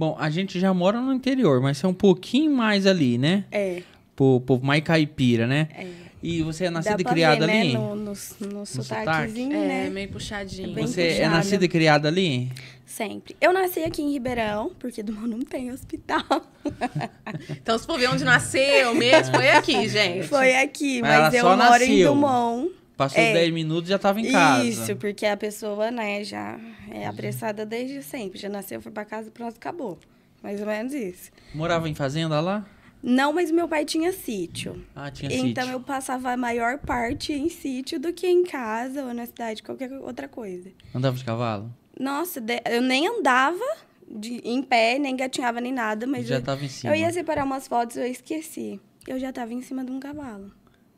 Bom, a gente já mora no interior, mas é um pouquinho mais ali, né? É. Pro povo mais caipira, né? É. E você é nascida e criada né, ali? Né? No, no, no, no sotaque? né? É, meio puxadinho. É você é nascida e criada ali? Sempre. Eu nasci aqui em Ribeirão, porque do meu não tem hospital. então, se for ver onde nasceu mesmo, foi aqui, gente. Foi aqui, mas, mas eu moro nasceu. em Dumont. Passou é, 10 minutos já estava em casa. Isso, porque a pessoa, né, já é apressada desde sempre. Já nasceu, foi para casa, pronto, acabou. Mais ou menos isso. Morava em fazenda lá? Não, mas meu pai tinha sítio. Ah, tinha então, sítio. Então eu passava a maior parte em sítio do que em casa ou na cidade, qualquer outra coisa. Andava de cavalo? Nossa, eu nem andava de, em pé, nem gatinhava nem nada, mas. Já eu, tava em cima. Eu ia separar umas fotos, eu esqueci. Eu já estava em cima de um cavalo.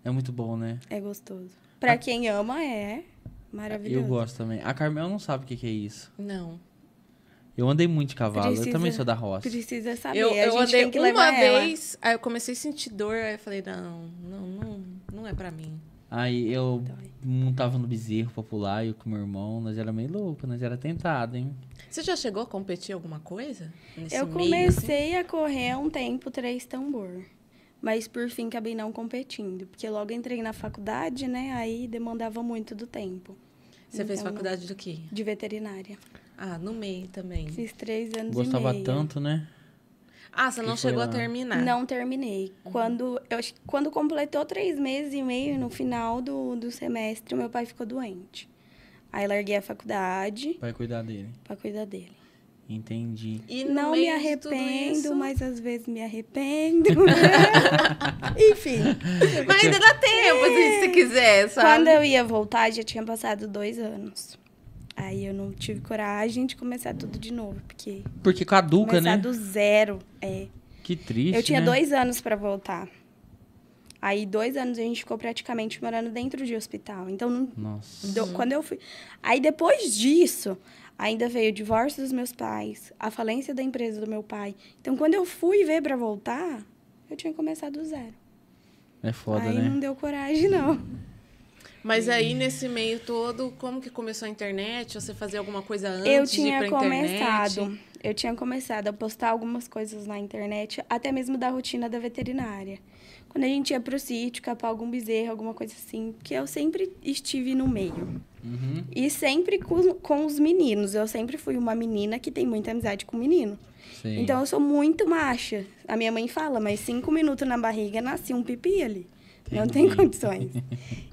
É muito bom, né? É gostoso. Pra a... quem ama, é maravilhoso. Eu gosto também. A Carmel não sabe o que, que é isso. Não. Eu andei muito de cavalo. Precisa, eu também sou da roça. Precisa saber. Eu, eu andei uma vez, aí eu comecei a sentir dor, aí eu falei, não, não, não, não é pra mim. Aí eu Dói. montava hum, no bezerro popular, eu com meu irmão, nós era meio louco, nós era tentado, hein? Você já chegou a competir alguma coisa? eu comecei meio, assim? a correr um tempo três tambor mas por fim acabei não competindo, porque logo entrei na faculdade, né? Aí demandava muito do tempo. Você então, fez faculdade do quê? De veterinária. Ah, no meio também. Fiz três anos Gostava e meio. Gostava tanto, né? Ah, você não chegou a terminar? Não terminei. Uhum. Quando, eu, quando completou três meses e meio, no final do, do semestre, meu pai ficou doente. Aí larguei a faculdade. Pra cuidar dele. Pra cuidar dele. Entendi. E não me arrependo, isso... mas às vezes me arrependo. Enfim. Mas ainda dá tempo, é. se você quiser, sabe? Quando eu ia voltar, já tinha passado dois anos. Aí eu não tive coragem de começar tudo de novo, porque... Porque caduca, começar né? Começar do zero, é. Que triste, Eu tinha né? dois anos para voltar. Aí, dois anos, a gente ficou praticamente morando dentro de hospital. Então, do, quando eu fui... Aí, depois disso, ainda veio o divórcio dos meus pais, a falência da empresa do meu pai. Então, quando eu fui ver para voltar, eu tinha começado do zero. É foda, Aí, né? Aí não deu coragem, não. Mas aí, uhum. nesse meio todo, como que começou a internet? Você fazia alguma coisa antes eu tinha de ir pra começado. Internet? Eu tinha começado a postar algumas coisas na internet, até mesmo da rotina da veterinária. Quando a gente ia pro sítio, capar algum bezerro, alguma coisa assim, porque eu sempre estive no meio. Uhum. E sempre com, com os meninos. Eu sempre fui uma menina que tem muita amizade com o menino. Sim. Então eu sou muito macha. A minha mãe fala, mas cinco minutos na barriga nasci um pipi ali. Não tem condições.